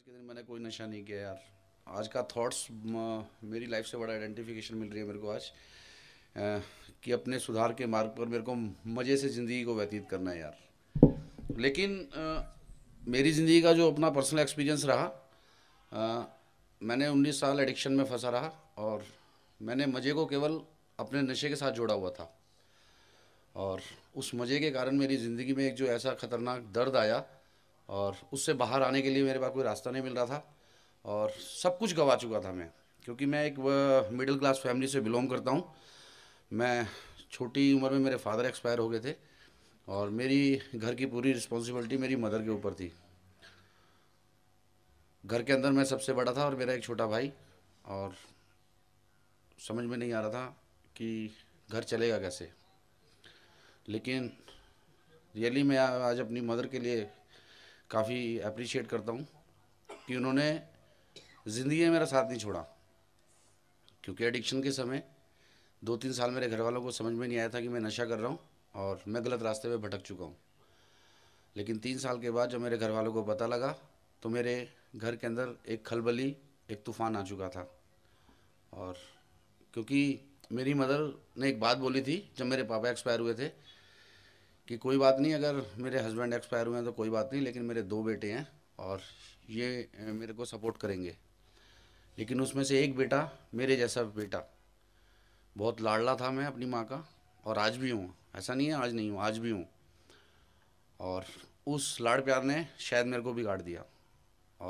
आज के दिन मैंने कोई नशा नहीं किया यार आज का थॉट्स मेरी लाइफ से बड़ा आइडेंटिफिकेशन मिल रही है मेरे को आज कि अपने सुधार के मार्ग पर मेरे को मज़े से ज़िंदगी को व्यतीत करना है यार लेकिन आ, मेरी ज़िंदगी का जो अपना पर्सनल एक्सपीरियंस रहा आ, मैंने 19 साल एडिक्शन में फंसा रहा और मैंने मज़े को केवल अपने नशे के साथ जोड़ा हुआ था और उस मज़े के कारण मेरी ज़िंदगी में एक जो ऐसा ख़तरनाक दर्द आया और उससे बाहर आने के लिए मेरे पास कोई रास्ता नहीं मिल रहा था और सब कुछ गवा चुका था मैं क्योंकि मैं एक मिडिल क्लास फैमिली से बिलोंग करता हूँ मैं छोटी उम्र में मेरे फादर एक्सपायर हो गए थे और मेरी घर की पूरी रिस्पॉन्सिबिलिटी मेरी मदर के ऊपर थी घर के अंदर मैं सबसे बड़ा था और मेरा एक छोटा भाई और समझ में नहीं आ रहा था कि घर चलेगा कैसे लेकिन रियली मैं आज अपनी मदर के लिए काफ़ी अप्रिशिएट करता हूँ कि उन्होंने ज़िंदगी में मेरा साथ नहीं छोड़ा क्योंकि एडिक्शन के समय दो तीन साल मेरे घर वालों को समझ में नहीं आया था कि मैं नशा कर रहा हूँ और मैं गलत रास्ते पर भटक चुका हूँ लेकिन तीन साल के बाद जब मेरे घर वालों को पता लगा तो मेरे घर के अंदर एक खलबली एक तूफ़ान आ चुका था और क्योंकि मेरी मदर ने एक बात बोली थी जब मेरे पापा एक्सपायर हुए थे कि कोई बात नहीं अगर मेरे हस्बैंड एक्सपायर हुए हैं तो कोई बात नहीं लेकिन मेरे दो बेटे हैं और ये मेरे को सपोर्ट करेंगे लेकिन उसमें से एक बेटा मेरे जैसा बेटा बहुत लाडला था मैं अपनी माँ का और आज भी हूँ ऐसा नहीं है आज नहीं हूँ आज भी हूँ और उस लाड़ प्यार ने शायद मेरे को बिगाड़ दिया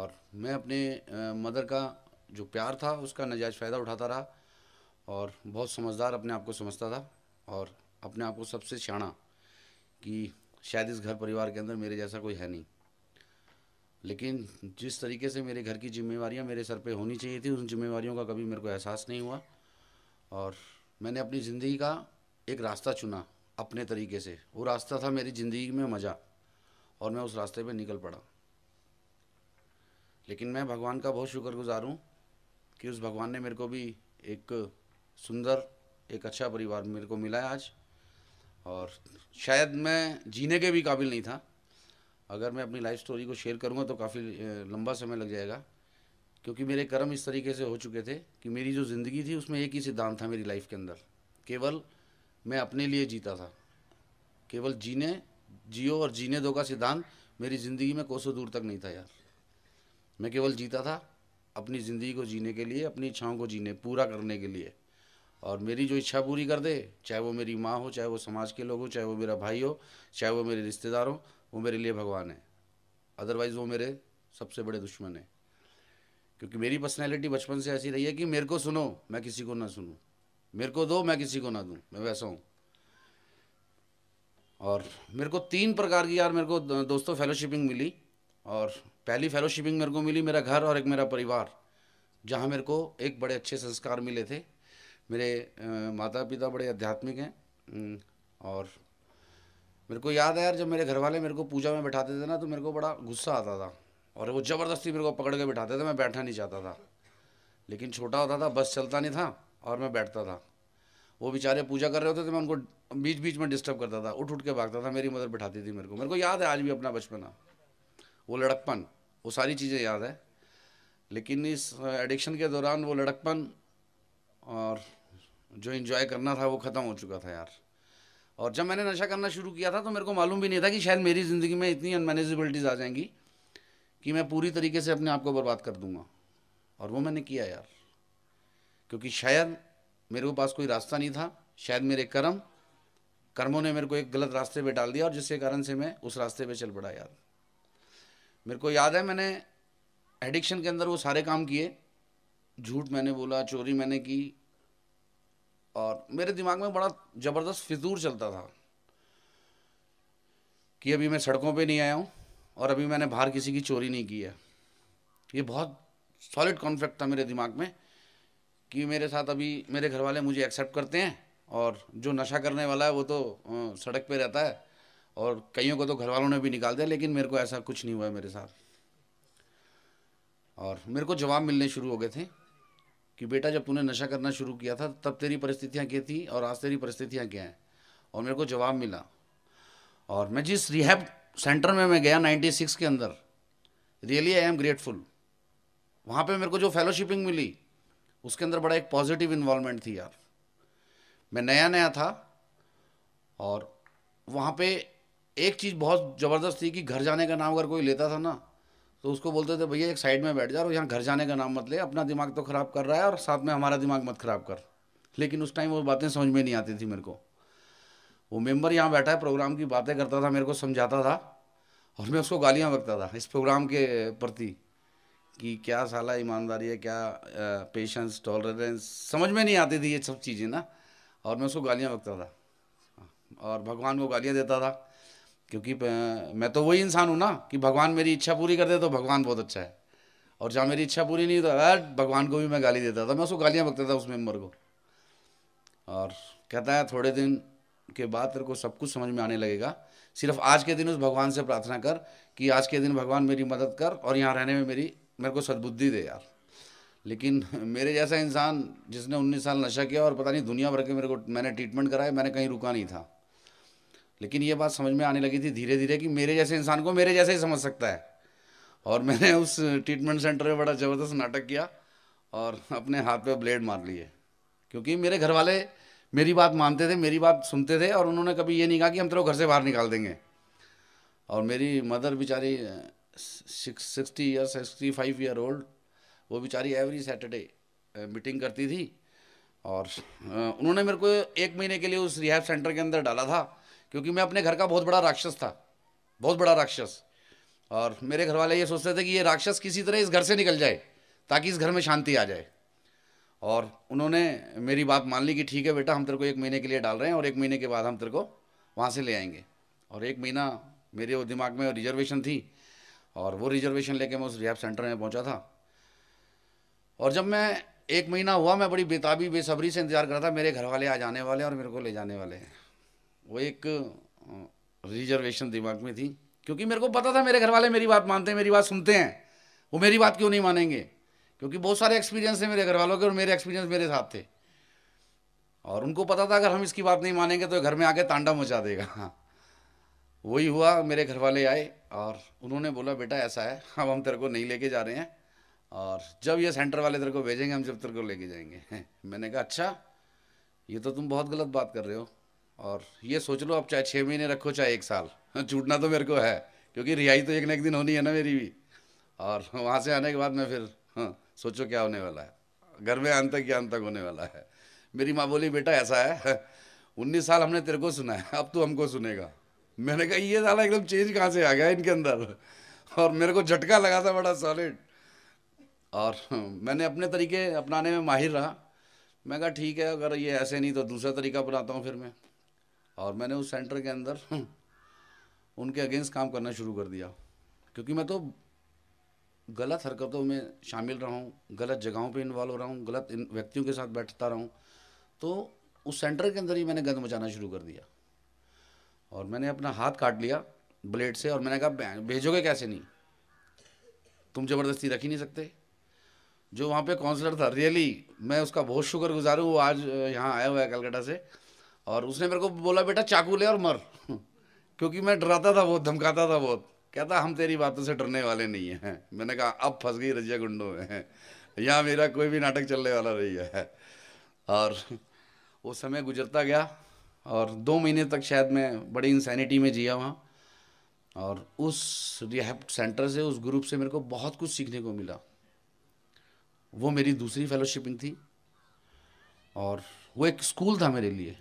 और मैं अपने मदर का जो प्यार था उसका नजायज़ फ़ायदा उठाता रहा और बहुत समझदार अपने आप को समझता था और अपने आप को सबसे सियाणा कि शायद इस घर परिवार के अंदर मेरे जैसा कोई है नहीं लेकिन जिस तरीके से मेरे घर की जिम्मेवारियाँ मेरे सर पे होनी चाहिए थी उन जिम्मेवारियों का कभी मेरे को एहसास नहीं हुआ और मैंने अपनी ज़िंदगी का एक रास्ता चुना अपने तरीके से वो रास्ता था मेरी ज़िंदगी में मज़ा और मैं उस रास्ते पे निकल पड़ा लेकिन मैं भगवान का बहुत शुक्रगुजार हूँ कि उस भगवान ने मेरे को भी एक सुंदर एक अच्छा परिवार मेरे को मिला है आज और शायद मैं जीने के भी काबिल नहीं था अगर मैं अपनी लाइफ स्टोरी को शेयर करूँगा तो काफ़ी लंबा समय लग जाएगा क्योंकि मेरे कर्म इस तरीके से हो चुके थे कि मेरी जो ज़िंदगी थी उसमें एक ही सिद्धांत था मेरी लाइफ के अंदर केवल मैं अपने लिए जीता था केवल जीने जियो और जीने दो का सिद्धांत मेरी ज़िंदगी में कोसों दूर तक नहीं था यार मैं केवल जीता था अपनी ज़िंदगी को जीने के लिए अपनी इच्छाओं को जीने पूरा करने के लिए और मेरी जो इच्छा पूरी कर दे चाहे वो मेरी माँ हो चाहे वो समाज के लोग हो चाहे वो मेरा भाई हो चाहे वो मेरे रिश्तेदार हो वो मेरे लिए भगवान है अदरवाइज़ वो मेरे सबसे बड़े दुश्मन है क्योंकि मेरी पर्सनैलिटी बचपन से ऐसी रही है कि मेरे को सुनो मैं किसी को ना सुनूँ मेरे को दो मैं किसी को ना दूँ मैं वैसा हूँ और मेरे को तीन प्रकार की यार मेरे को दोस्तों फेलोशिपिंग मिली और पहली फेलोशिपिंग मेरे को मिली मेरा घर और एक मेरा परिवार जहाँ मेरे को एक बड़े अच्छे संस्कार मिले थे मेरे माता पिता बड़े आध्यात्मिक हैं और मेरे को याद है यार जब मेरे घर वाले मेरे को पूजा में बैठाते थे ना तो मेरे को बड़ा गुस्सा आता था और वो ज़बरदस्ती मेरे को पकड़ के बैठाते थे मैं बैठना नहीं चाहता था लेकिन छोटा होता था बस चलता नहीं था और मैं बैठता था वो बेचारे पूजा कर रहे होते थे मैं उनको बीच बीच में डिस्टर्ब करता था उठ उठ के भागता था मेरी मदर बैठाती थी मेरे को मेरे को याद है आज भी अपना बचपना वो लड़कपन वो सारी चीज़ें याद है लेकिन इस एडिक्शन के दौरान वो लड़कपन और जो इन्जॉय करना था वो ख़त्म हो चुका था यार और जब मैंने नशा करना शुरू किया था तो मेरे को मालूम भी नहीं था कि शायद मेरी ज़िंदगी में इतनी अनमैनेजबिलिटीज़ आ जाएंगी कि मैं पूरी तरीके से अपने आप को बर्बाद कर दूंगा और वो मैंने किया यार क्योंकि शायद मेरे को पास कोई रास्ता नहीं था शायद मेरे कर्म कर्मों ने मेरे को एक गलत रास्ते पर डाल दिया और जिसके कारण से मैं उस रास्ते पर चल पड़ा यार मेरे को याद है मैंने एडिक्शन के अंदर वो सारे काम किए झूठ मैंने बोला चोरी मैंने की और मेरे दिमाग में बड़ा ज़बरदस्त फिजूर चलता था कि अभी मैं सड़कों पे नहीं आया हूँ और अभी मैंने बाहर किसी की चोरी नहीं की है ये बहुत सॉलिड कॉन्फ्लिक्ट था मेरे दिमाग में कि मेरे साथ अभी मेरे घर वाले मुझे एक्सेप्ट करते हैं और जो नशा करने वाला है वो तो सड़क पे रहता है और कईयों को तो घर वालों ने भी निकाल दिया लेकिन मेरे को ऐसा कुछ नहीं हुआ है मेरे साथ और मेरे को जवाब मिलने शुरू हो गए थे कि बेटा जब तूने नशा करना शुरू किया था तब तेरी परिस्थितियाँ क्या थी और आज तेरी परिस्थितियाँ क्या हैं और मेरे को जवाब मिला और मैं जिस रिहैब सेंटर में मैं गया 96 के अंदर रियली आई एम ग्रेटफुल वहाँ पे मेरे को जो फेलोशिपिंग मिली उसके अंदर बड़ा एक पॉजिटिव इन्वॉलमेंट थी यार मैं नया नया था और वहाँ पे एक चीज़ बहुत ज़बरदस्त थी कि घर जाने का नाम अगर कोई लेता था ना तो उसको बोलते थे भैया एक साइड में बैठ जा और यहाँ घर जाने का नाम मत ले अपना दिमाग तो ख़राब कर रहा है और साथ में हमारा दिमाग मत ख़राब कर लेकिन उस टाइम वो बातें समझ में नहीं आती थी मेरे को वो मेंबर यहाँ बैठा है प्रोग्राम की बातें करता था मेरे को समझाता था और मैं उसको गालियाँ बकता था इस प्रोग्राम के प्रति कि क्या साला ईमानदारी है क्या पेशेंस टॉलरेंस समझ में नहीं आती थी ये सब चीज़ें ना और मैं उसको गालियाँ बकता था और भगवान को गालियाँ देता था क्योंकि मैं तो वही इंसान हूँ ना कि भगवान मेरी इच्छा पूरी कर दे तो भगवान बहुत अच्छा है और जहाँ मेरी इच्छा पूरी नहीं अरे भगवान को भी मैं गाली देता था मैं उसको गालियाँ बकता था उस मेम्बर को और कहता है थोड़े दिन के बाद तेरे को सब कुछ समझ में आने लगेगा सिर्फ आज के दिन उस भगवान से प्रार्थना कर कि आज के दिन भगवान मेरी मदद कर और यहाँ रहने में मेरी मेरे को सद्बुद्धि दे यार लेकिन मेरे जैसा इंसान जिसने उन्नीस साल नशा किया और पता नहीं दुनिया भर के मेरे को मैंने ट्रीटमेंट कराया मैंने कहीं रुका नहीं था लेकिन ये बात समझ में आने लगी थी धीरे धीरे कि मेरे जैसे इंसान को मेरे जैसे ही समझ सकता है और मैंने उस ट्रीटमेंट सेंटर में बड़ा ज़बरदस्त नाटक किया और अपने हाथ पे ब्लेड मार लिए क्योंकि मेरे घर वाले मेरी बात मानते थे मेरी बात सुनते थे और उन्होंने कभी ये नहीं कहा कि हम तेरे घर से बाहर निकाल देंगे और मेरी मदर बेचारी sixty year sixty five year old वो बेचारी एवरी सैटरडे मीटिंग करती थी और उन्होंने मेरे को एक महीने के लिए उस रिहाब सेंटर के अंदर डाला था क्योंकि मैं अपने घर का बहुत बड़ा राक्षस था बहुत बड़ा राक्षस और मेरे घर वाले ये सोचते थे कि ये राक्षस किसी तरह इस घर से निकल जाए ताकि इस घर में शांति आ जाए और उन्होंने मेरी बात मान ली कि ठीक है बेटा हम तेरे को एक महीने के लिए डाल रहे हैं और एक महीने के बाद हम तेरे को वहाँ से ले आएंगे और एक महीना मेरे वो दिमाग में रिजर्वेशन थी और वो रिजर्वेशन लेके मैं उस रिहैब सेंटर में पहुँचा था और जब मैं एक महीना हुआ मैं बड़ी बेताबी बेसब्री से इंतज़ार कर रहा था मेरे घर वाले आ जाने वाले और मेरे को ले जाने वाले हैं वो एक रिजर्वेशन दिमाग में थी क्योंकि मेरे को पता था मेरे घर वाले मेरी बात मानते हैं मेरी बात सुनते हैं वो मेरी बात क्यों नहीं मानेंगे क्योंकि बहुत सारे एक्सपीरियंस थे मेरे घर वालों के और मेरे एक्सपीरियंस मेरे साथ थे और उनको पता था अगर हम इसकी बात नहीं मानेंगे तो घर में आके तांडा मचा देगा वही हुआ मेरे घर वाले आए और उन्होंने बोला बेटा ऐसा है अब हम तेरे को नहीं लेके जा रहे हैं और जब ये सेंटर वाले तेरे को भेजेंगे हम जब तेरे को लेके जाएंगे मैंने कहा अच्छा ये तो तुम बहुत गलत बात कर रहे हो और ये सोच लो आप चाहे छः महीने रखो चाहे एक साल हाँ, छूटना तो मेरे को है क्योंकि रिहाई तो एक ना एक दिन होनी है ना मेरी भी और वहाँ से आने के बाद मैं फिर हाँ सोचो क्या होने वाला है घर में अंत तक या तक होने वाला है मेरी माँ बोली बेटा ऐसा है हाँ, उन्नीस साल हमने तेरे को सुना है अब तू हमको सुनेगा मैंने कहा ये साला एकदम चेंज कहाँ से आ गया इनके अंदर और मेरे को झटका लगा था बड़ा सॉलिड और मैंने अपने तरीके अपनाने में माहिर रहा मैं कहा ठीक है अगर ये ऐसे नहीं तो दूसरा तरीका अपनाता हूँ फिर मैं और मैंने उस सेंटर के अंदर उनके अगेंस्ट काम करना शुरू कर दिया क्योंकि मैं तो गलत हरकतों में शामिल रहा हूँ गलत जगहों पे इन्वॉल्व रहा हूँ गलत व्यक्तियों के साथ बैठता रहा हूँ तो उस सेंटर के अंदर ही मैंने गंद मचाना शुरू कर दिया और मैंने अपना हाथ काट लिया ब्लेड से और मैंने कहा भेजोगे कैसे नहीं तुम ज़बरदस्ती रख ही नहीं सकते जो वहाँ पे काउंसलर था रियली मैं उसका बहुत शुक्र गुजार हूँ वो आज यहाँ आया हुआ है कलकत्ता से और उसने मेरे को बोला बेटा चाकू ले और मर क्योंकि मैं डराता था बहुत धमकाता था बहुत कहता हम तेरी बातों से डरने वाले नहीं हैं मैंने कहा अब फंस गई रजिया गुंडों में यहाँ मेरा कोई भी नाटक चलने वाला नहीं है और वो समय गुजरता गया और दो महीने तक शायद मैं बड़ी इंसानिटी में जिया वहाँ और उस रिहैब सेंटर से उस ग्रुप से मेरे को बहुत कुछ सीखने को मिला वो मेरी दूसरी फेलोशिपिंग थी और वो एक स्कूल था मेरे लिए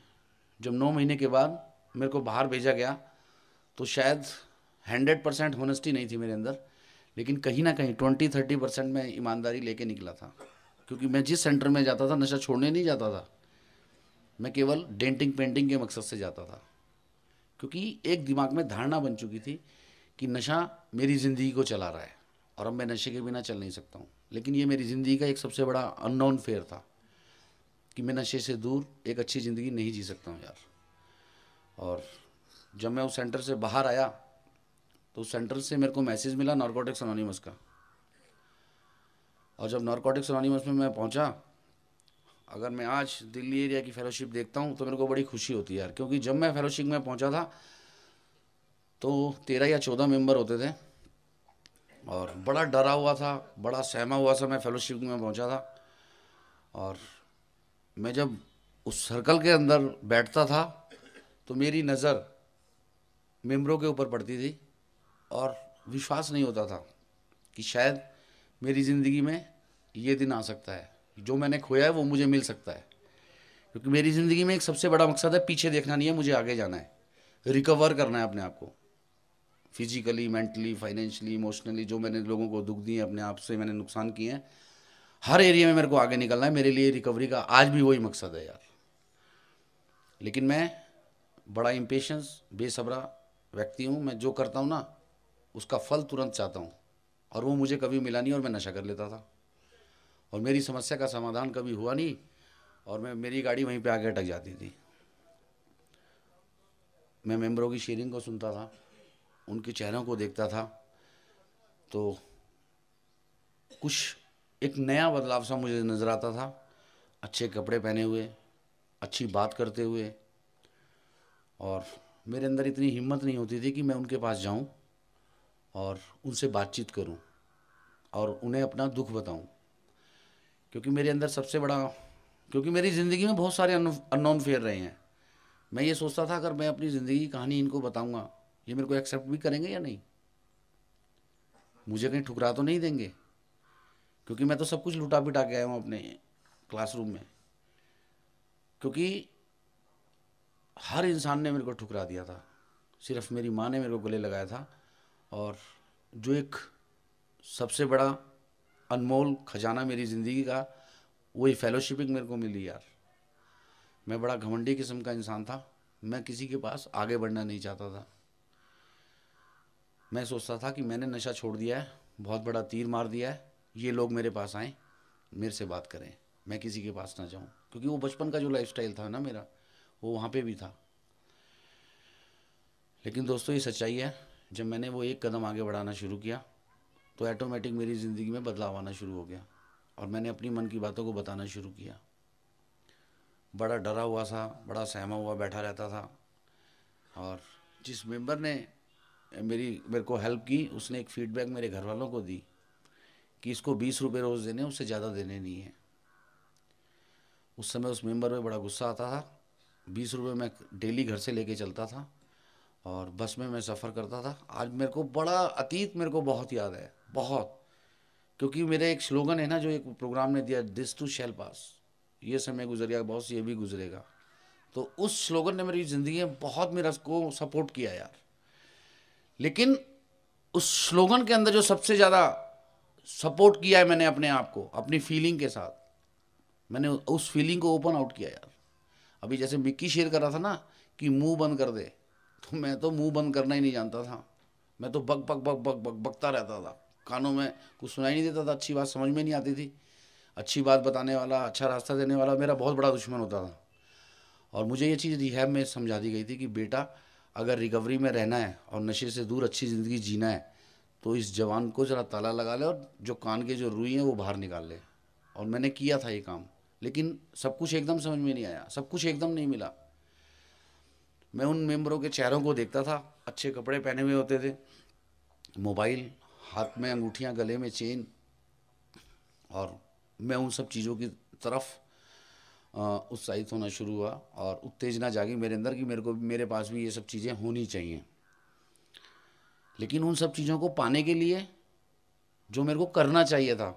जब नौ महीने के बाद मेरे को बाहर भेजा गया तो शायद हंड्रेड परसेंट होनेस्टी नहीं थी मेरे अंदर लेकिन कहीं ना कहीं ट्वेंटी थर्टी परसेंट मैं ईमानदारी लेके निकला था क्योंकि मैं जिस सेंटर में जाता था नशा छोड़ने नहीं जाता था मैं केवल डेंटिंग पेंटिंग के मकसद से जाता था क्योंकि एक दिमाग में धारणा बन चुकी थी कि नशा मेरी ज़िंदगी को चला रहा है और अब मैं नशे के बिना चल नहीं सकता हूँ लेकिन ये मेरी ज़िंदगी का एक सबसे बड़ा अननोन फेयर था कि मैं नशे से दूर एक अच्छी ज़िंदगी नहीं जी सकता हूँ यार और जब मैं उस सेंटर से बाहर आया तो उस सेंटर से मेरे को मैसेज मिला नॉर्कोटिक्स अनोनीमस का और जब नॉर्कोटिक्स अनोनीमस में मैं पहुँचा अगर मैं आज दिल्ली एरिया की फेलोशिप देखता हूँ तो मेरे को बड़ी खुशी होती है यार क्योंकि जब मैं फेलोशिप में पहुँचा था तो तेरह या चौदह मेंबर होते थे और बड़ा डरा हुआ था बड़ा सहमा हुआ था मैं फेलोशिप में पहुँचा था और मैं जब उस सर्कल के अंदर बैठता था तो मेरी नज़र मेम्बरों के ऊपर पड़ती थी और विश्वास नहीं होता था कि शायद मेरी ज़िंदगी में ये दिन आ सकता है जो मैंने खोया है वो मुझे मिल सकता है क्योंकि मेरी ज़िंदगी में एक सबसे बड़ा मकसद है पीछे देखना नहीं है मुझे आगे जाना है रिकवर करना है अपने आप को फिजिकली मेंटली फाइनेंशियली इमोशनली जो मैंने लोगों को दुख दिए अपने आप से मैंने नुकसान किए हैं हर एरिया में मेरे को आगे निकलना है मेरे लिए रिकवरी का आज भी वही मकसद है यार लेकिन मैं बड़ा इम्पेशंस बेसब्रा व्यक्ति हूँ मैं जो करता हूँ ना उसका फल तुरंत चाहता हूँ और वो मुझे कभी मिला नहीं और मैं नशा कर लेता था और मेरी समस्या का समाधान कभी हुआ नहीं और मैं मेरी गाड़ी वहीं पे आके अटक जाती थी मैं मेम्बरों की शेयरिंग को सुनता था उनके चेहरों को देखता था तो कुछ एक नया बदलाव सा मुझे नज़र आता था अच्छे कपड़े पहने हुए अच्छी बात करते हुए और मेरे अंदर इतनी हिम्मत नहीं होती थी कि मैं उनके पास जाऊं और उनसे बातचीत करूं और उन्हें अपना दुख बताऊं क्योंकि मेरे अंदर सबसे बड़ा क्योंकि मेरी ज़िंदगी में बहुत सारे अननोन फेयर रहे हैं मैं ये सोचता था अगर मैं अपनी ज़िंदगी की कहानी इनको बताऊंगा ये मेरे को एक्सेप्ट भी करेंगे या नहीं मुझे कहीं ठुकरा तो नहीं देंगे क्योंकि मैं तो सब कुछ लुटा पिटा के आया हूँ अपने क्लासरूम में क्योंकि हर इंसान ने मेरे को ठुकरा दिया था सिर्फ मेरी माँ ने मेरे को गले लगाया था और जो एक सबसे बड़ा अनमोल खजाना मेरी ज़िंदगी का वही फेलोशिपिंग मेरे को मिली यार मैं बड़ा घमंडी किस्म का इंसान था मैं किसी के पास आगे बढ़ना नहीं चाहता था मैं सोचता था कि मैंने नशा छोड़ दिया है बहुत बड़ा तीर मार दिया है ये लोग मेरे पास आएँ मेरे से बात करें मैं किसी के पास ना जाऊं क्योंकि वो बचपन का जो लाइफ था ना मेरा वो वहाँ पर भी था लेकिन दोस्तों ये सच्चाई है जब मैंने वो एक कदम आगे बढ़ाना शुरू किया तो ऐटोमेटिक मेरी ज़िंदगी में बदलाव आना शुरू हो गया और मैंने अपनी मन की बातों को बताना शुरू किया बड़ा डरा हुआ था बड़ा सहमा हुआ बैठा रहता था और जिस मेंबर ने मेरी मेरे को हेल्प की उसने एक फीडबैक मेरे घर वालों को दी कि इसको बीस रुपये रोज़ देने उससे ज़्यादा देने नहीं है उस समय उस मेंबर में बड़ा गुस्सा आता था बीस रुपये मैं डेली घर से लेके चलता था और बस में मैं सफ़र करता था आज मेरे को बड़ा अतीत मेरे को बहुत याद है बहुत क्योंकि मेरा एक स्लोगन है ना जो एक प्रोग्राम ने दिया दिस टू शेल पास ये समय गुजर गया बॉस ये भी गुजरेगा तो उस स्लोगन ने मेरी ज़िंदगी में बहुत मेरा को सपोर्ट किया यार लेकिन उस स्लोगन के अंदर जो सबसे ज़्यादा सपोर्ट किया है मैंने अपने आप को अपनी फीलिंग के साथ मैंने उस फीलिंग को ओपन आउट किया यार अभी जैसे मिक्की शेयर कर रहा था ना कि मुंह बंद कर दे तो मैं तो मुंह बंद करना ही नहीं जानता था मैं तो बक बक बक बक बक बकता रहता था कानों में कुछ सुनाई नहीं देता था अच्छी बात समझ में नहीं आती थी अच्छी बात बताने वाला अच्छा रास्ता देने वाला मेरा बहुत बड़ा दुश्मन होता था और मुझे ये चीज़ रिहैब में समझा दी गई थी कि बेटा अगर रिकवरी में रहना है और नशे से दूर अच्छी ज़िंदगी जीना है तो इस जवान को ज़रा ताला लगा ले और जो कान के जो रुई हैं वो बाहर निकाल ले और मैंने किया था ये काम लेकिन सब कुछ एकदम समझ में नहीं आया सब कुछ एकदम नहीं मिला मैं उन मेम्बरों के चेहरों को देखता था अच्छे कपड़े पहने हुए होते थे मोबाइल हाथ में अंगूठियाँ गले में चेन और मैं उन सब चीज़ों की तरफ उत्साहित होना शुरू हुआ और उत्तेजना जागी मेरे अंदर कि मेरे को मेरे पास भी ये सब चीज़ें होनी चाहिए लेकिन उन सब चीज़ों को पाने के लिए जो मेरे को करना चाहिए था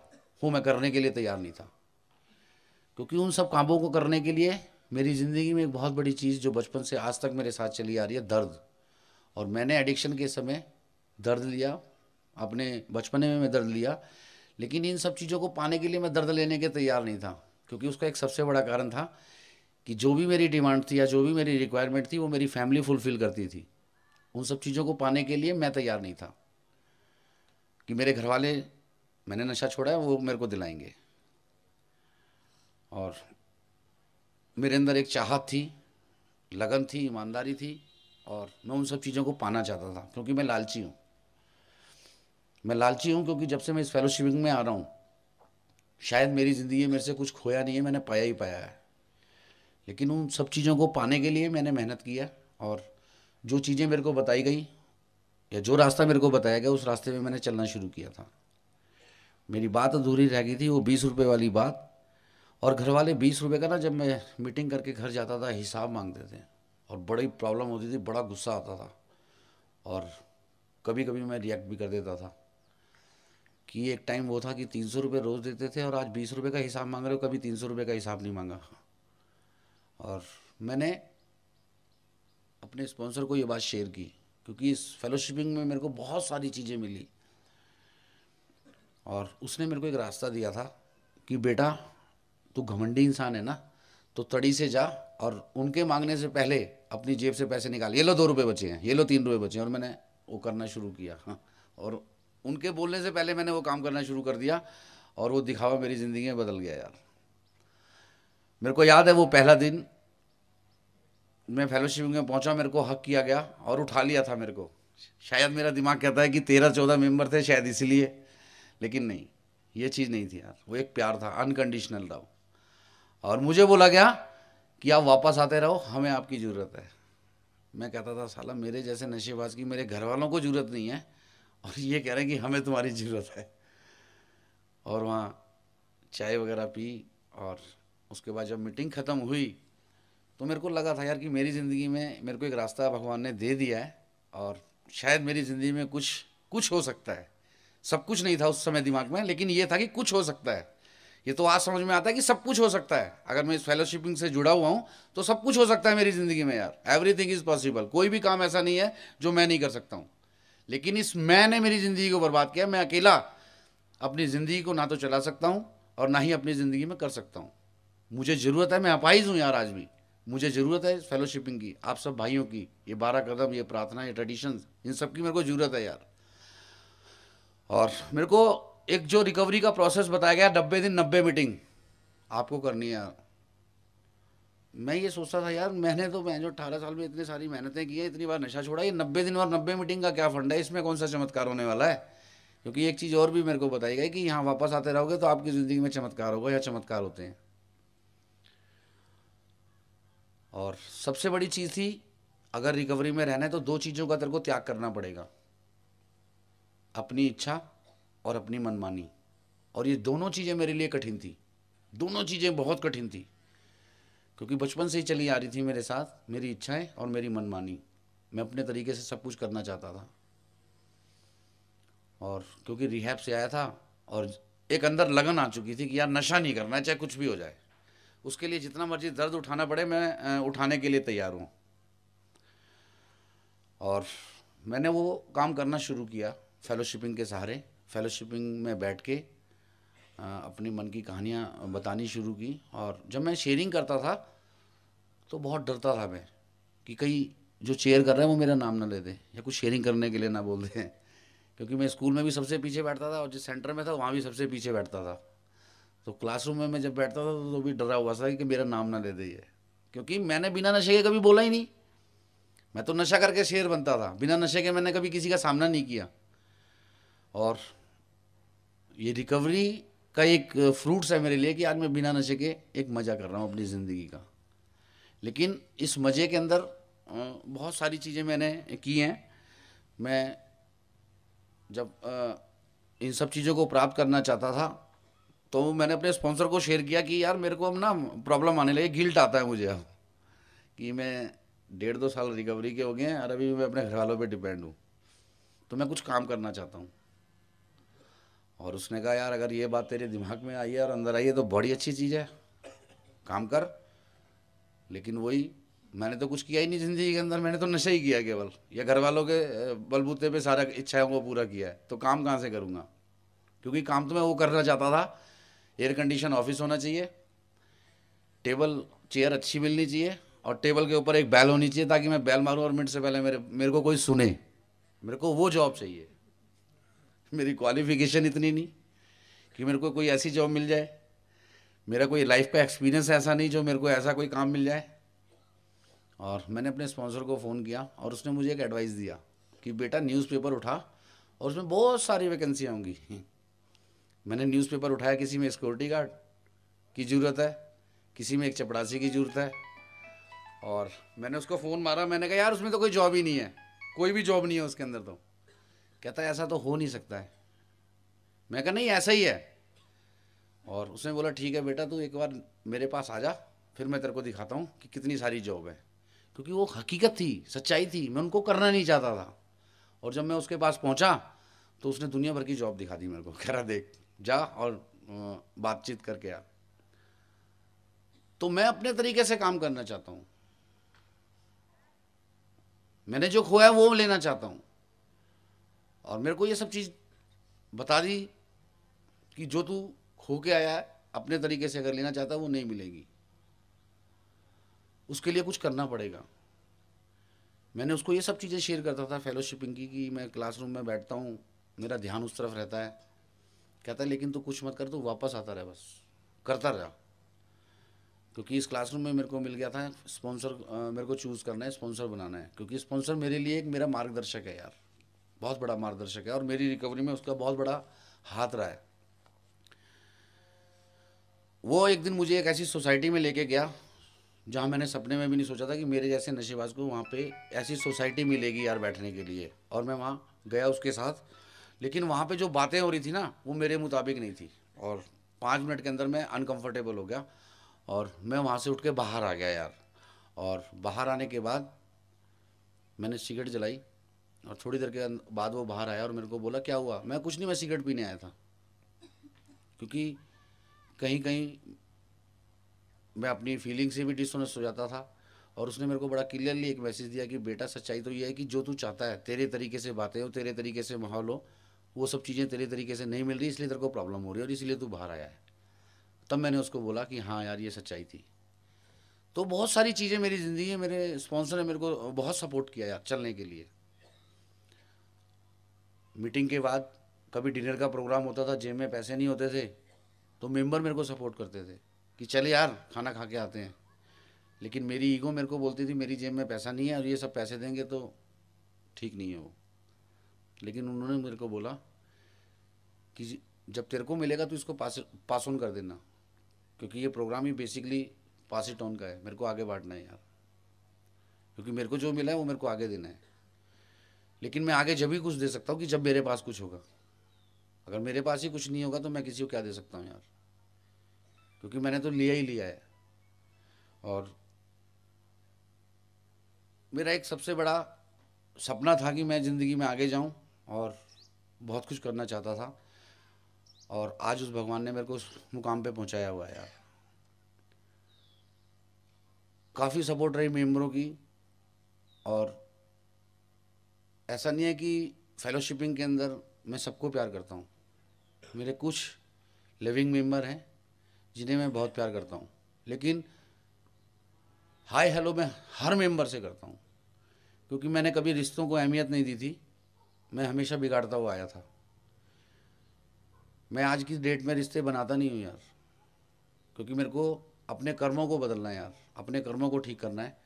वो मैं करने के लिए तैयार नहीं था क्योंकि उन सब कामों को करने के लिए मेरी ज़िंदगी में एक बहुत बड़ी चीज़ जो बचपन से आज तक मेरे साथ चली आ रही है दर्द और मैंने एडिक्शन के समय दर्द लिया अपने बचपने में मैं दर्द लिया लेकिन इन सब चीज़ों को पाने के लिए मैं दर्द लेने के तैयार नहीं था क्योंकि उसका एक सबसे बड़ा कारण था कि जो भी मेरी डिमांड थी या जो भी मेरी रिक्वायरमेंट थी वो मेरी फैमिली फुलफ़िल करती थी उन सब चीज़ों को पाने के लिए मैं तैयार नहीं था कि मेरे घर वाले मैंने नशा छोड़ा है वो मेरे को दिलाएंगे और मेरे अंदर एक चाहत थी लगन थी ईमानदारी थी और मैं उन सब चीज़ों को पाना चाहता था क्योंकि मैं लालची हूँ मैं लालची हूँ क्योंकि जब से मैं इस फेलोशिपिंग में आ रहा हूँ शायद मेरी ज़िंदगी मेरे से कुछ खोया नहीं है मैंने पाया ही पाया है लेकिन उन सब चीज़ों को पाने के लिए मैंने मेहनत किया और जो चीज़ें मेरे को बताई गई या जो रास्ता मेरे को बताया गया उस रास्ते में मैंने चलना शुरू किया था मेरी बात अधूरी रह गई थी वो बीस रुपये वाली बात और घर वाले बीस रुपये का ना जब मैं मीटिंग करके घर जाता था हिसाब मांगते थे और बड़ी प्रॉब्लम होती थी बड़ा गुस्सा आता था और कभी कभी मैं रिएक्ट भी कर देता था कि एक टाइम वो था कि तीन सौ रुपये रोज़ देते थे और आज बीस रुपये का हिसाब मांग रहे हो कभी तीन सौ रुपये का हिसाब नहीं मांगा और मैंने अपने स्पॉन्सर को ये बात शेयर की क्योंकि इस फेलोशिपिंग में मेरे को बहुत सारी चीज़ें मिली और उसने मेरे को एक रास्ता दिया था कि बेटा तू घमंडी इंसान है ना तो तड़ी से जा और उनके मांगने से पहले अपनी जेब से पैसे निकाल ये लो दो रुपये बचे हैं ये लो तीन रुपये बचे हैं और मैंने वो करना शुरू किया हाँ और उनके बोलने से पहले मैंने वो काम करना शुरू कर दिया और वो दिखावा मेरी ज़िंदगी में बदल गया यार मेरे को याद है वो पहला दिन मैं फेलोशिप में पहुंचा मेरे को हक किया गया और उठा लिया था मेरे को शायद मेरा दिमाग कहता है कि तेरह चौदह मेंबर थे शायद इसीलिए लेकिन नहीं ये चीज़ नहीं थी यार वो एक प्यार था अनकंडीशनल लव और मुझे बोला गया कि आप वापस आते रहो हमें आपकी ज़रूरत है मैं कहता था साला मेरे जैसे नशेबाज की मेरे घर वालों को ज़रूरत नहीं है और ये कह रहे हैं कि हमें तुम्हारी ज़रूरत है और वहाँ चाय वगैरह पी और उसके बाद जब मीटिंग ख़त्म हुई तो मेरे को लगा था यार कि मेरी ज़िंदगी में मेरे को एक रास्ता भगवान ने दे दिया है और शायद मेरी ज़िंदगी में कुछ कुछ हो सकता है सब कुछ नहीं था उस समय दिमाग में लेकिन ये था कि कुछ हो सकता है ये तो आज समझ में आता है कि सब कुछ हो सकता है अगर मैं इस फेलोशिपिंग से जुड़ा हुआ हूँ तो सब कुछ हो सकता है मेरी ज़िंदगी में यार एवरीथिंग इज़ पॉसिबल कोई भी काम ऐसा नहीं है जो मैं नहीं कर सकता हूँ लेकिन इस मैं ने मेरी ज़िंदगी को बर्बाद किया मैं अकेला अपनी ज़िंदगी को ना तो चला सकता हूँ और ना ही अपनी ज़िंदगी में कर सकता हूँ मुझे ज़रूरत है मैं अपाइज हूँ यार आज भी मुझे ज़रूरत है फेलोशिपिंग की आप सब भाइयों की ये बारह कदम ये प्रार्थना ये ट्रेडिशन इन सब की मेरे को ज़रूरत है यार और मेरे को एक जो रिकवरी का प्रोसेस बताया गया नब्बे दिन नब्बे मीटिंग आपको करनी है यार मैं ये सोचता था यार मैंने तो मैं जो अठारह साल में इतनी सारी मेहनतें की है इतनी बार नशा छोड़ा ये नब्बे दिन और नब्बे मीटिंग का क्या फंड है इसमें कौन सा चमत्कार होने वाला है क्योंकि एक चीज़ और भी मेरे को बताई गई कि यहाँ वापस आते रहोगे तो आपकी ज़िंदगी में चमत्कार होगा या चमत्कार होते हैं और सबसे बड़ी चीज़ थी अगर रिकवरी में रहना है तो दो चीज़ों का तेरे को त्याग करना पड़ेगा अपनी इच्छा और अपनी मनमानी और ये दोनों चीज़ें मेरे लिए कठिन थी दोनों चीज़ें बहुत कठिन थी क्योंकि बचपन से ही चली आ रही थी मेरे साथ मेरी इच्छाएं और मेरी मनमानी मैं अपने तरीके से सब कुछ करना चाहता था और क्योंकि रिहैब से आया था और एक अंदर लगन आ चुकी थी कि यार नशा नहीं करना है चाहे कुछ भी हो जाए उसके लिए जितना मर्जी दर्द उठाना पड़े मैं उठाने के लिए तैयार हूँ और मैंने वो काम करना शुरू किया फेलोशिपिंग के सहारे फेलोशिपिंग में बैठ के अपनी मन की कहानियाँ बतानी शुरू की और जब मैं शेयरिंग करता था तो बहुत डरता था मैं कि कहीं जो शेयर कर रहे हैं वो मेरा नाम ना ले दें या कुछ शेयरिंग करने के लिए ना बोल दें क्योंकि मैं स्कूल में भी सबसे पीछे बैठता था और जिस सेंटर में था वहाँ भी सबसे पीछे बैठता था तो क्लासरूम में मैं जब बैठता था तो, वो भी डरा हुआ था कि मेरा नाम ना ले दे ये क्योंकि मैंने बिना नशे के कभी बोला ही नहीं मैं तो नशा करके शेर बनता था बिना नशे के मैंने कभी किसी का सामना नहीं किया और ये रिकवरी का एक फ्रूट्स है मेरे लिए कि आज मैं बिना नशे के एक मज़ा कर रहा हूँ अपनी ज़िंदगी का लेकिन इस मज़े के अंदर बहुत सारी चीज़ें मैंने की हैं मैं जब इन सब चीज़ों को प्राप्त करना चाहता था तो मैंने अपने स्पॉन्सर को शेयर किया कि यार मेरे को अब ना प्रॉब्लम आने लगी गिल्ट आता है मुझे अब कि मैं डेढ़ दो साल रिकवरी के हो गए हैं और अभी मैं अपने घर वालों पर डिपेंड हूँ तो मैं कुछ काम करना चाहता हूँ और उसने कहा यार अगर ये बात तेरे दिमाग में आई है और अंदर आई है तो बड़ी अच्छी चीज़ है काम कर लेकिन वही मैंने तो कुछ किया ही नहीं ज़िंदगी के अंदर मैंने तो नशा ही किया केवल या घर वालों के बलबूते पे सारा इच्छाओं को पूरा किया है तो काम कहाँ से करूँगा क्योंकि काम तो मैं वो करना चाहता था एयर कंडीशन ऑफिस होना चाहिए टेबल चेयर अच्छी मिलनी चाहिए और टेबल के ऊपर एक बैल होनी चाहिए ताकि मैं बैल मारूं और मिनट से पहले मेरे मेरे को कोई सुने मेरे को वो जॉब चाहिए मेरी क्वालिफिकेशन इतनी नहीं कि मेरे को कोई ऐसी जॉब मिल जाए मेरा कोई लाइफ का एक्सपीरियंस ऐसा नहीं जो मेरे को ऐसा कोई काम मिल जाए और मैंने अपने स्पॉन्सर को फ़ोन किया और उसने मुझे एक एडवाइस दिया कि बेटा न्यूज़पेपर उठा और उसमें बहुत सारी वैकेंसियाँ होंगी मैंने न्यूज़पेपर उठाया किसी में सिक्योरिटी गार्ड की ज़रूरत है किसी में एक चपड़ासी की ज़रूरत है और मैंने उसको फ़ोन मारा मैंने कहा यार उसमें तो कोई जॉब ही नहीं है कोई भी जॉब नहीं है उसके अंदर तो कहता है ऐसा तो हो नहीं सकता है मैं कहा नहीं ऐसा ही है और उसने बोला ठीक है बेटा तू एक बार मेरे पास आ जा फिर मैं तेरे को दिखाता हूँ कि कितनी सारी जॉब है क्योंकि वो हकीकत थी सच्चाई थी मैं उनको करना नहीं चाहता था और जब मैं उसके पास पहुँचा तो उसने दुनिया भर की जॉब दिखा दी मेरे को कह रहा देख जा और बातचीत करके आ तो मैं अपने तरीके से काम करना चाहता हूं मैंने जो खोया वो लेना चाहता हूं और मेरे को ये सब चीज़ बता दी कि जो तू खो के आया है अपने तरीके से अगर लेना चाहता है वो नहीं मिलेगी उसके लिए कुछ करना पड़ेगा मैंने उसको ये सब चीज़ें शेयर करता था फेलोशिपिंग की कि मैं क्लासरूम में बैठता हूँ मेरा ध्यान उस तरफ रहता है कहता है लेकिन तू कुछ मत कर तू वापस आता रहे बस करता रहा क्योंकि इस क्लासरूम में मेरे को मिल गया था स्पॉन्सर मेरे को चूज़ करना है स्पॉन्सर बनाना है क्योंकि स्पॉन्सर मेरे लिए एक मेरा मार्गदर्शक है यार बहुत बड़ा मार्गदर्शक है और मेरी रिकवरी में उसका बहुत बड़ा हाथ रहा है वो एक दिन मुझे एक ऐसी सोसाइटी में लेके गया जहाँ मैंने सपने में भी नहीं सोचा था कि मेरे जैसे नशेबाज को वहाँ पे ऐसी सोसाइटी मिलेगी यार बैठने के लिए और मैं वहाँ गया उसके साथ लेकिन वहाँ पे जो बातें हो रही थी ना वो मेरे मुताबिक नहीं थी और पाँच मिनट के अंदर मैं अनकंफर्टेबल हो गया और मैं वहाँ से उठ के बाहर आ गया यार और बाहर आने के बाद मैंने सिगरेट जलाई और थोड़ी देर के अं-, बाद वो बाहर आया और मेरे को बोला क्या हुआ मैं कुछ नहीं मैं सिगरेट पीने आया था क्योंकि कहीं कहीं मैं अपनी फीलिंग से भी डिसोनेस्ट हो जाता था और उसने मेरे को बड़ा क्लियरली एक मैसेज दिया कि बेटा सच्चाई तो ये है कि जो तू चाहता है तेरे तरीके से बातें हो तेरे तरीके से माहौल हो वो सब चीज़ें तेरे तरीके से नहीं मिल रही इसलिए तेरे को प्रॉब्लम हो रही है और इसलिए तू बाहर आया है तब मैंने उसको बोला कि हाँ यार ये सच्चाई थी तो बहुत सारी चीज़ें मेरी ज़िंदगी में मेरे स्पॉन्सर ने मेरे को बहुत सपोर्ट किया यार चलने के लिए मीटिंग के बाद कभी डिनर का प्रोग्राम होता था जेब में पैसे नहीं होते थे तो मेंबर मेरे को सपोर्ट करते थे कि चले यार खाना खा के आते हैं लेकिन मेरी ईगो मेरे को बोलती थी मेरी जेब में पैसा नहीं है और ये सब पैसे देंगे तो ठीक नहीं है वो लेकिन उन्होंने मेरे को बोला कि जब तेरे को मिलेगा तो इसको पास पास ऑन कर देना क्योंकि ये प्रोग्राम ही बेसिकली पास इट ऑन का है मेरे को आगे बांटना है यार क्योंकि मेरे को जो मिला है वो मेरे को आगे देना है लेकिन मैं आगे जब ही कुछ दे सकता हूँ कि जब मेरे पास कुछ होगा अगर मेरे पास ही कुछ नहीं होगा तो मैं किसी को क्या दे सकता हूँ यार क्योंकि मैंने तो लिया ही लिया है और मेरा एक सबसे बड़ा सपना था कि मैं ज़िंदगी में आगे जाऊँ और बहुत कुछ करना चाहता था और आज उस भगवान ने मेरे को उस मुकाम पे पहुंचाया हुआ है यार काफ़ी सपोर्ट रही मेम्बरों की और ऐसा नहीं है कि फेलोशिपिंग के अंदर मैं सबको प्यार करता हूँ मेरे कुछ लिविंग मेम्बर हैं जिन्हें मैं बहुत प्यार करता हूँ लेकिन हाय हेलो मैं हर मेम्बर से करता हूँ क्योंकि मैंने कभी रिश्तों को अहमियत नहीं दी थी मैं हमेशा बिगाड़ता हुआ आया था मैं आज की डेट में रिश्ते बनाता नहीं हूँ यार क्योंकि मेरे को अपने कर्मों को बदलना है यार अपने कर्मों को ठीक करना है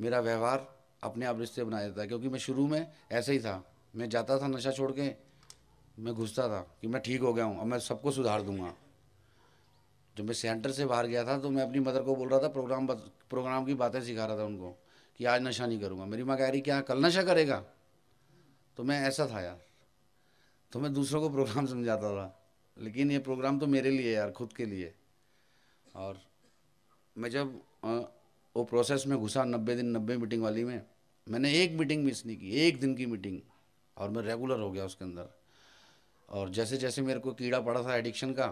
मेरा व्यवहार अपने आप रिश्ते बना देता है क्योंकि मैं शुरू में ऐसे ही था मैं जाता था नशा छोड़ के मैं घुसता था कि मैं ठीक हो गया हूँ अब मैं सबको सुधार दूंगा जब मैं सेंटर से बाहर गया था तो मैं अपनी मदर को बोल रहा था प्रोग्राम प्रोग्राम की बातें सिखा रहा था उनको कि आज नशा नहीं करूँगा मेरी माँ कह रही क्या कल नशा करेगा तो मैं ऐसा था यार तो मैं दूसरों को प्रोग्राम समझाता था लेकिन ये प्रोग्राम तो मेरे लिए यार खुद के लिए और मैं जब वो प्रोसेस में घुसा नब्बे दिन नब्बे मीटिंग वाली में मैंने एक मीटिंग मिस नहीं की एक दिन की मीटिंग और मैं रेगुलर हो गया उसके अंदर और जैसे जैसे मेरे को कीड़ा पड़ा था एडिक्शन का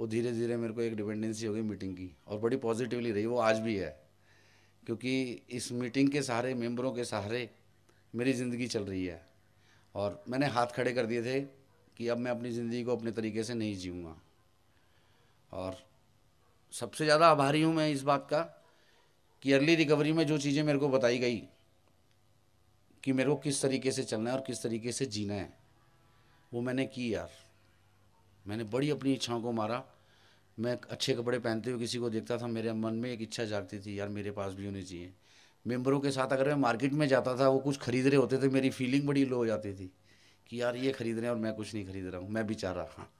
वो धीरे धीरे मेरे को एक डिपेंडेंसी हो गई मीटिंग की और बड़ी पॉजिटिवली रही वो आज भी है क्योंकि इस मीटिंग के सहारे मेम्बरों के सहारे मेरी ज़िंदगी चल रही है और मैंने हाथ खड़े कर दिए थे कि अब मैं अपनी ज़िंदगी को अपने तरीके से नहीं जीऊँगा और सबसे ज़्यादा आभारी हूँ मैं इस बात का कि अर्ली रिकवरी में जो चीज़ें मेरे को बताई गई कि मेरे को किस तरीके से चलना है और किस तरीके से जीना है वो मैंने की यार मैंने बड़ी अपनी इच्छाओं को मारा मैं अच्छे कपड़े पहनते हुए किसी को देखता था मेरे मन में एक इच्छा जागती थी यार मेरे पास भी होने चाहिए मेम्बरों के साथ अगर मैं मार्केट में जाता था वो कुछ खरीद रहे होते थे मेरी फीलिंग बड़ी लो हो जाती थी कि यार ये खरीद रहे हैं और मैं कुछ नहीं खरीद रहा हूँ मैं बेचारा हाँ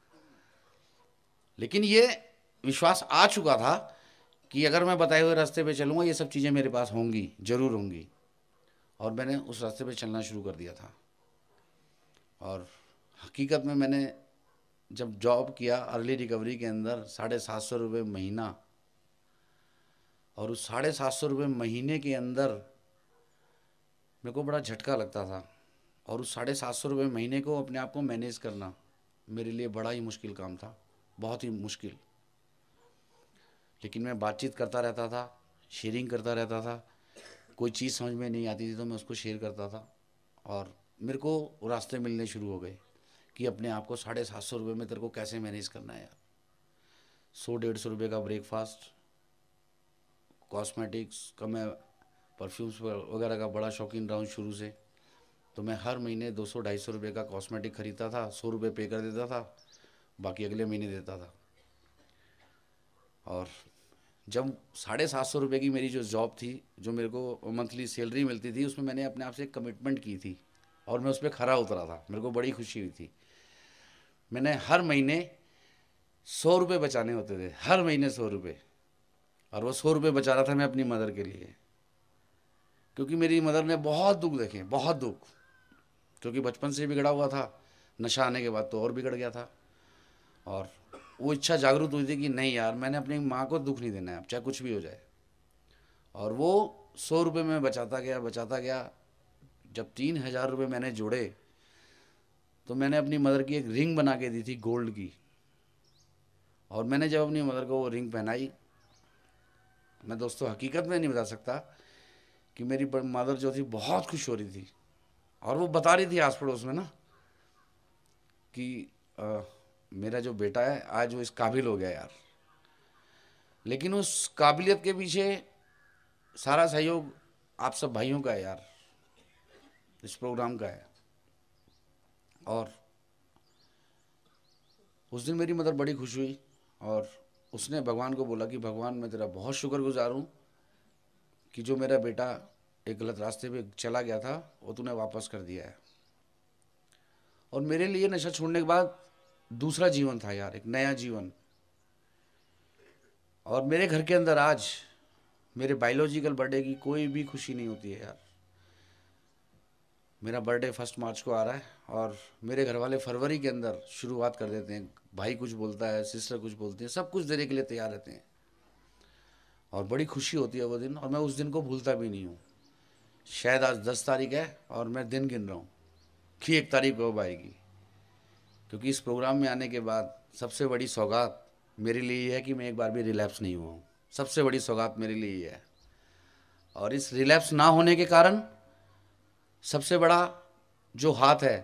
लेकिन ये विश्वास आ चुका था कि अगर मैं बताए हुए रास्ते पे चलूँगा ये सब चीज़ें मेरे पास होंगी ज़रूर होंगी और मैंने उस रास्ते पे चलना शुरू कर दिया था और हकीकत में मैंने जब जॉब किया अर्ली रिकवरी के अंदर साढ़े सात सौ रुपये महीना और उस साढ़े सात सौ रुपये महीने के अंदर मेरे को बड़ा झटका लगता था और उस साढ़े सात सौ रुपये महीने को अपने आप को मैनेज करना मेरे लिए बड़ा ही मुश्किल काम था बहुत ही मुश्किल लेकिन मैं बातचीत करता रहता था शेयरिंग करता रहता था कोई चीज़ समझ में नहीं आती थी तो मैं उसको शेयर करता था और मेरे को रास्ते मिलने शुरू हो गए कि अपने आप को साढ़े सात सौ रुपये में तेरे को कैसे मैनेज करना है यार सौ डेढ़ सौ रुपये का ब्रेकफास्ट कॉस्मेटिक्स का मैं परफ्यूम्स वगैरह का बड़ा शौकीन रहा हूँ शुरू से तो मैं हर महीने दो सौ ढाई सौ रुपये का कॉस्मेटिक खरीदता था सौ रुपये पे कर देता था बाकी अगले महीने देता था और जब साढ़े सात सौ रुपये की मेरी जो जॉब थी जो मेरे को मंथली सैलरी मिलती थी उसमें मैंने अपने आप से कमिटमेंट की थी और मैं उस पर खरा उतरा था मेरे को बड़ी खुशी हुई थी मैंने हर महीने सौ रुपये बचाने होते थे हर महीने सौ रुपये और वो सौ रुपये बचा रहा था मैं अपनी मदर के लिए क्योंकि मेरी मदर ने बहुत दुख देखे बहुत दुख क्योंकि बचपन से बिगड़ा हुआ था नशा आने के बाद तो और बिगड़ गया था और वो इच्छा जागरूक हुई थी कि नहीं यार मैंने अपनी माँ को दुख नहीं देना है अब चाहे कुछ भी हो जाए और वो सौ रुपये में बचाता गया बचाता गया जब तीन हज़ार रुपये मैंने जोड़े तो मैंने अपनी मदर की एक रिंग बना के दी थी गोल्ड की और मैंने जब अपनी मदर को वो रिंग पहनाई मैं दोस्तों हकीकत में नहीं बता सकता कि मेरी मदर जो थी बहुत खुश हो रही थी और वो बता रही थी आस पड़ोस में ना कि आ, मेरा जो बेटा है आज वो इस काबिल हो गया यार लेकिन उस काबिलियत के पीछे सारा सहयोग आप सब भाइयों का है यार इस प्रोग्राम का है और उस दिन मेरी मदर बड़ी खुश हुई और उसने भगवान को बोला कि भगवान मैं तेरा बहुत शुक्रगुजार हूँ कि जो मेरा बेटा एक गलत रास्ते पे चला गया था वो तूने वापस कर दिया है और मेरे लिए नशा छोड़ने के बाद दूसरा जीवन था यार एक नया जीवन और मेरे घर के अंदर आज मेरे बायोलॉजिकल बर्थडे की कोई भी खुशी नहीं होती है यार मेरा बर्थडे फर्स्ट मार्च को आ रहा है और मेरे घर वाले फरवरी के अंदर शुरुआत कर देते हैं भाई कुछ बोलता है सिस्टर कुछ बोलती है सब कुछ देने के लिए तैयार रहते हैं और बड़ी खुशी होती है वो दिन और मैं उस दिन को भूलता भी नहीं हूँ शायद आज दस तारीख है और मैं दिन गिन रहा हूँ कि एक तारीख को आएगी क्योंकि इस प्रोग्राम में आने के बाद सबसे बड़ी सौगात मेरे लिए है कि मैं एक बार भी रिलैप्स नहीं हुआ हूँ सबसे बड़ी सौगात मेरे लिए है और इस रिलैप्स ना होने के कारण सबसे बड़ा जो हाथ है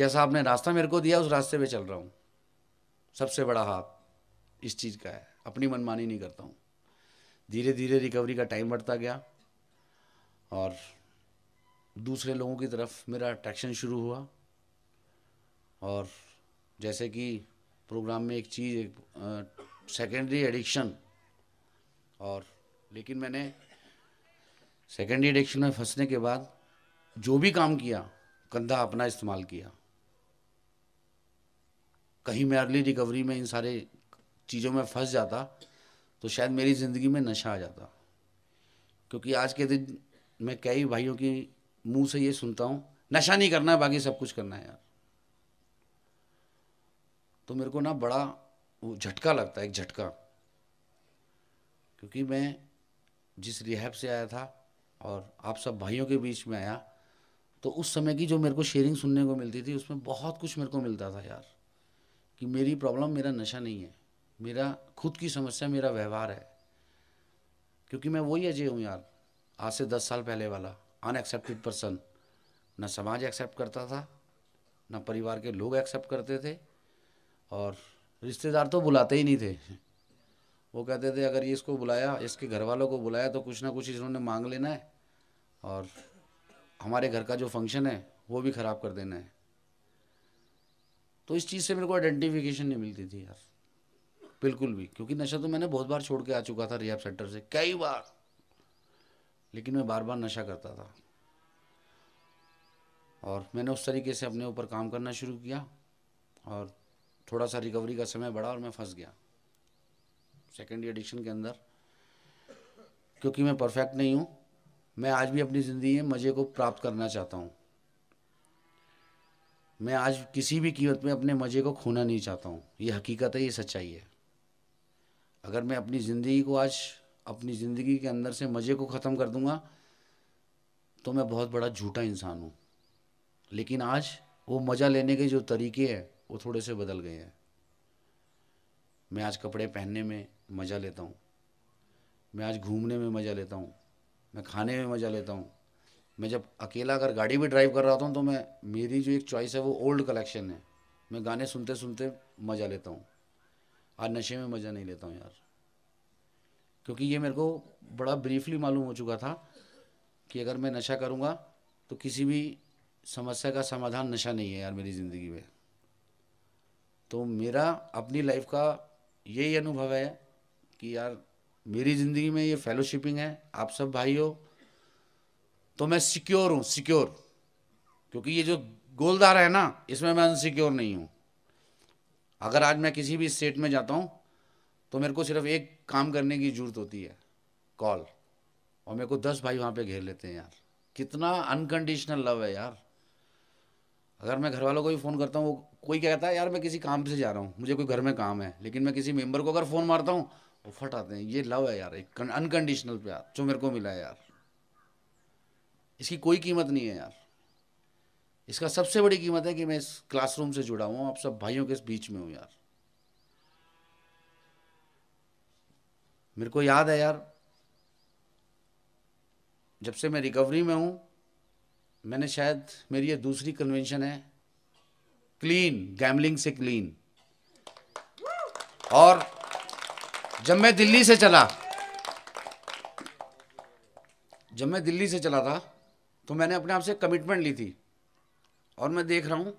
जैसा आपने रास्ता मेरे को दिया उस रास्ते पे चल रहा हूँ सबसे बड़ा हाथ इस चीज़ का है अपनी मनमानी नहीं करता हूँ धीरे धीरे रिकवरी का टाइम बढ़ता गया और दूसरे लोगों की तरफ मेरा अट्रैक्शन शुरू हुआ और जैसे कि प्रोग्राम में एक चीज़ एक सेकेंडरी एडिक्शन और लेकिन मैंने सेकेंड एडिक्शन में फंसने के बाद जो भी काम किया कंधा अपना इस्तेमाल किया कहीं मैं अर्ली रिकवरी में इन सारे चीज़ों में फंस जाता तो शायद मेरी ज़िंदगी में नशा आ जाता क्योंकि आज के दिन मैं कई भाइयों की मुंह से ये सुनता हूँ नशा नहीं करना है बाकी सब कुछ करना है यार तो मेरे को ना बड़ा वो झटका लगता है एक झटका क्योंकि मैं जिस रिहैब से आया था और आप सब भाइयों के बीच में आया तो उस समय की जो मेरे को शेयरिंग सुनने को मिलती थी उसमें बहुत कुछ मेरे को मिलता था यार कि मेरी प्रॉब्लम मेरा नशा नहीं है मेरा खुद की समस्या मेरा व्यवहार है क्योंकि मैं वही अजय हूँ यार आज से दस साल पहले वाला अनएक्सेप्टेड पर्सन ना समाज एक्सेप्ट करता था ना परिवार के लोग एक्सेप्ट करते थे और रिश्तेदार तो बुलाते ही नहीं थे वो कहते थे अगर ये इसको बुलाया इसके घर वालों को बुलाया तो कुछ ना कुछ इन्होंने मांग लेना है और हमारे घर का जो फंक्शन है वो भी ख़राब कर देना है तो इस चीज़ से मेरे को आइडेंटिफिकेशन नहीं मिलती थी यार बिल्कुल भी क्योंकि नशा तो मैंने बहुत बार छोड़ के आ चुका था रियाब सेंटर से कई बार लेकिन मैं बार बार नशा करता था और मैंने उस तरीके से अपने ऊपर काम करना शुरू किया और थोड़ा सा रिकवरी का समय बढ़ा और मैं फंस गया सेकेंड एडिशन के अंदर क्योंकि मैं परफेक्ट नहीं हूँ मैं आज भी अपनी ज़िंदगी में मज़े को प्राप्त करना चाहता हूँ मैं आज किसी भी कीमत में अपने मज़े को खोना नहीं चाहता हूँ ये हकीकत है ये सच्चाई है अगर मैं अपनी ज़िंदगी को आज अपनी ज़िंदगी के अंदर से मज़े को ख़त्म कर दूंगा तो मैं बहुत बड़ा झूठा इंसान हूँ लेकिन आज वो मज़ा लेने के जो तरीके हैं वो थोड़े से बदल गए हैं मैं आज कपड़े पहनने में मज़ा लेता हूँ मैं आज घूमने में मज़ा लेता हूँ मैं खाने में मज़ा लेता हूँ मैं जब अकेला अगर गाड़ी भी ड्राइव कर रहा था हूँ तो मैं मेरी जो एक चॉइस है वो ओल्ड कलेक्शन है मैं गाने सुनते सुनते मज़ा लेता हूँ आज नशे में मज़ा नहीं लेता हूँ यार क्योंकि ये मेरे को बड़ा ब्रीफली मालूम हो चुका था कि अगर मैं नशा करूँगा तो किसी भी समस्या का समाधान नशा नहीं है यार मेरी ज़िंदगी में तो मेरा अपनी लाइफ का यही अनुभव है कि यार मेरी ज़िंदगी में ये फेलोशिपिंग है आप सब भाई हो तो मैं सिक्योर हूँ सिक्योर क्योंकि ये जो गोलदार है ना इसमें मैं अनसिक्योर नहीं हूँ अगर आज मैं किसी भी स्टेट में जाता हूँ तो मेरे को सिर्फ एक काम करने की ज़रूरत होती है कॉल और मेरे को दस भाई वहाँ पे घेर लेते हैं यार कितना अनकंडीशनल लव है यार अगर मैं घर वालों को भी फ़ोन करता हूँ वो कोई क्या कहता है यार मैं किसी काम से जा रहा हूँ मुझे कोई घर में काम है लेकिन मैं किसी मेम्बर को अगर फ़ोन मारता हूँ वो फट आते हैं ये लव है यार एक अनकंडीशनल प्यार जो मेरे को मिला है यार इसकी कोई कीमत नहीं है यार इसका सबसे बड़ी कीमत है कि मैं इस क्लासरूम से जुड़ा हुआ आप सब भाइयों के बीच में हूं यार मेरे को याद है यार जब से मैं रिकवरी में हूं मैंने शायद मेरी ये दूसरी कन्वेंशन है क्लीन गैमलिंग से क्लीन और जब मैं दिल्ली से चला जब मैं दिल्ली से चला था तो मैंने अपने आप से कमिटमेंट ली थी और मैं देख रहा हूँ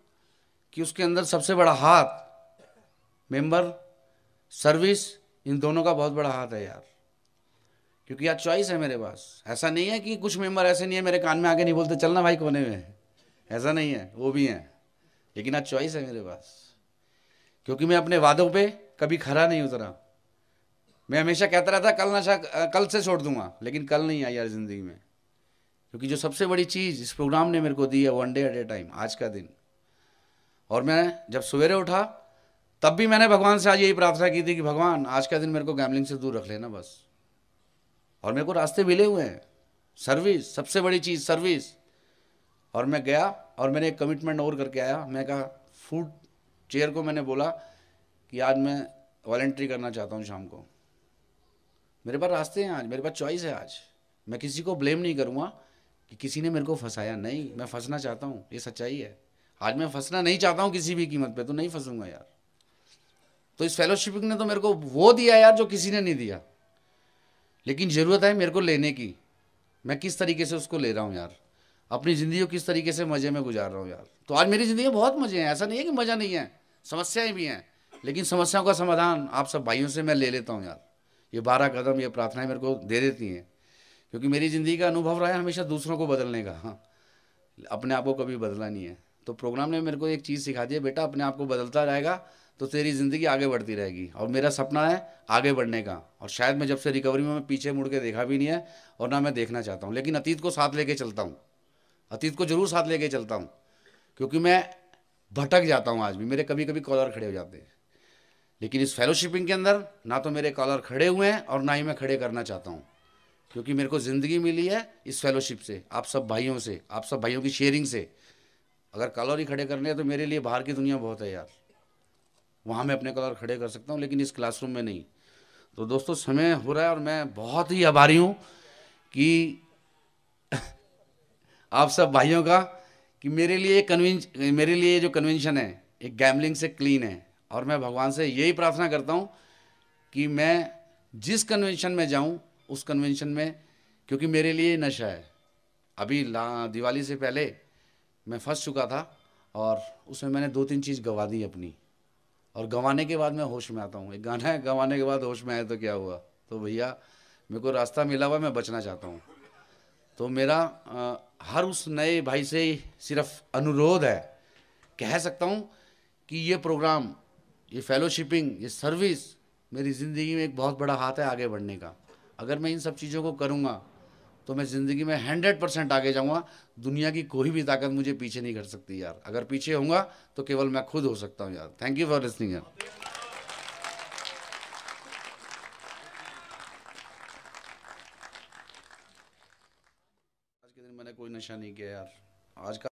कि उसके अंदर सबसे बड़ा हाथ मेंबर सर्विस इन दोनों का बहुत बड़ा हाथ है यार क्योंकि यार चॉइस है मेरे पास ऐसा नहीं है कि कुछ मेंबर ऐसे नहीं है मेरे कान में आगे नहीं बोलते चलना भाई कोने में ऐसा नहीं है वो भी हैं लेकिन आज चॉइस है मेरे पास क्योंकि मैं अपने वादों पे कभी खरा नहीं उतरा मैं हमेशा कहता रहता कल नशा कल से छोड़ दूंगा लेकिन कल नहीं आई यार ज़िंदगी में क्योंकि जो सबसे बड़ी चीज़ इस प्रोग्राम ने मेरे को दी है one day at a time आज का दिन और मैं जब सवेरे उठा तब भी मैंने भगवान से आज यही प्रार्थना की थी कि भगवान आज का दिन मेरे को गैमलिंग से दूर रख लेना बस और मेरे को रास्ते मिले हुए हैं सर्विस सबसे बड़ी चीज़ सर्विस और मैं गया और मैंने एक कमिटमेंट और करके आया मैं कहा फूड चेयर को मैंने बोला कि आज मैं वॉल्ट्री करना चाहता हूँ शाम को मेरे पास रास्ते हैं आज मेरे पास चॉइस है आज मैं किसी को ब्लेम नहीं करूँगा कि किसी ने मेरे को फंसाया नहीं मैं फंसना चाहता हूँ ये सच्चाई है आज मैं फंसना नहीं चाहता हूँ किसी भी कीमत पे तो नहीं फंसूंगा यार तो इस फेलोशिप ने तो मेरे को वो दिया यार जो किसी ने नहीं दिया लेकिन ज़रूरत है मेरे को लेने की मैं किस तरीके से उसको ले रहा हूँ यार अपनी ज़िंदगी को किस तरीके से मज़े में गुजार रहा हूँ यार तो आज मेरी ज़िंदगी में बहुत मज़े हैं ऐसा नहीं है कि मज़ा नहीं है समस्याएं भी हैं लेकिन समस्याओं का समाधान आप सब भाइयों से मैं ले लेता हूँ यार ये बारह कदम ये प्रार्थनाएं मेरे को दे देती हैं क्योंकि मेरी ज़िंदगी का अनुभव रहा है हमेशा दूसरों को बदलने का हाँ अपने आप को कभी बदला नहीं है तो प्रोग्राम ने मेरे को एक चीज़ सिखा दी है बेटा अपने आप को बदलता रहेगा तो तेरी ज़िंदगी आगे बढ़ती रहेगी और मेरा सपना है आगे बढ़ने का और शायद मैं जब से रिकवरी में मैं पीछे मुड़ के देखा भी नहीं है और ना मैं देखना चाहता हूँ लेकिन अतीत को साथ लेके चलता हूँ अतीत को ज़रूर साथ लेके चलता हूँ क्योंकि मैं भटक जाता हूँ आज भी मेरे कभी कभी कॉलर खड़े हो जाते हैं लेकिन इस फेलोशिपिंग के अंदर ना तो मेरे कॉलर खड़े हुए हैं और ना ही मैं खड़े करना चाहता हूँ क्योंकि मेरे को ज़िंदगी मिली है इस फेलोशिप से आप सब भाइयों से आप सब भाइयों की शेयरिंग से अगर कॉलर ही खड़े करने हैं तो मेरे लिए बाहर की दुनिया बहुत है यार वहाँ मैं अपने कॉलर खड़े कर सकता हूँ लेकिन इस क्लासरूम में नहीं तो दोस्तों समय हो रहा है और मैं बहुत ही आभारी हूँ कि आप सब भाइयों का कि मेरे लिए कन्विंस मेरे लिए जो कन्वेंशन है एक गैमलिंग से क्लीन है और मैं भगवान से यही प्रार्थना करता हूँ कि मैं जिस कन्वेंशन में जाऊँ उस कन्वेंशन में क्योंकि मेरे लिए नशा है अभी दिवाली से पहले मैं फंस चुका था और उसमें मैंने दो तीन चीज़ गवा दी अपनी और गंवाने के बाद मैं होश में आता हूँ एक गाना है गंवाने के बाद होश में आया तो क्या हुआ तो भैया मेरे को रास्ता मिला हुआ मैं बचना चाहता हूँ तो मेरा आ, हर उस नए भाई से सिर्फ अनुरोध है कह सकता हूँ कि ये प्रोग्राम ये फेलोशिपिंग ये सर्विस मेरी ज़िंदगी में एक बहुत बड़ा हाथ है आगे बढ़ने का अगर मैं इन सब चीज़ों को करूँगा तो मैं ज़िंदगी में हंड्रेड परसेंट आगे जाऊँगा दुनिया की कोई भी ताकत मुझे पीछे नहीं कर सकती यार अगर पीछे होऊंगा तो केवल मैं खुद हो सकता हूँ यार थैंक यू फॉर लिसनिंग यार आज के दिन मैंने कोई नशा नहीं किया यार आज का